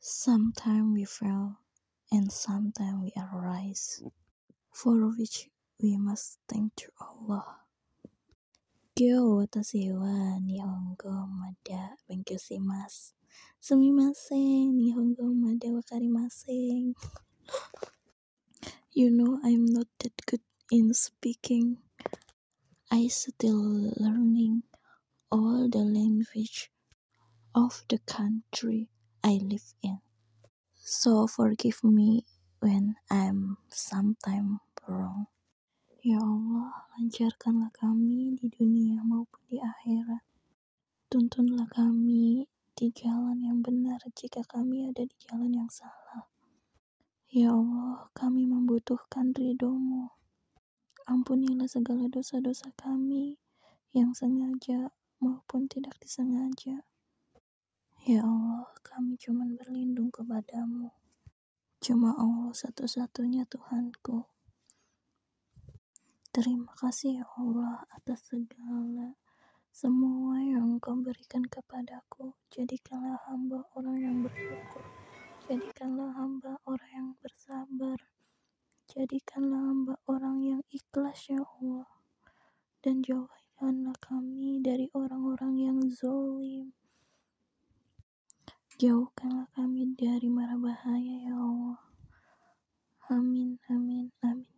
Sometimes we fall, and sometimes we arise, for which we must thank to Allah. 今日私は日本語まだ勉強します。すみません、日本語まだわかりません。you know I'm not that good in speaking. I still learning all the language of the country I live in. So forgive me when I'm sometime wrong. Ya Allah, lancarkanlah kami di dunia maupun di akhirat. Tuntunlah kami di jalan yang benar jika kami ada di jalan yang salah. Ya Allah, kami membutuhkan ridhomu. Ampunilah segala dosa-dosa kami yang sengaja maupun tidak disengaja. Ya Allah, kami cuma berlindung kepadamu. Cuma Allah satu-satunya Tuhanku. Terima kasih ya Allah atas segala semua yang Engkau berikan kepadaku. Jadikanlah hamba orang yang bersyukur. Jadikanlah hamba orang yang bersabar. Jadikanlah hamba orang yang ikhlas ya Allah. Dan jauhkanlah kami dari orang Jauhkanlah kami dari mara bahaya ya Allah. Amin, amin, amin.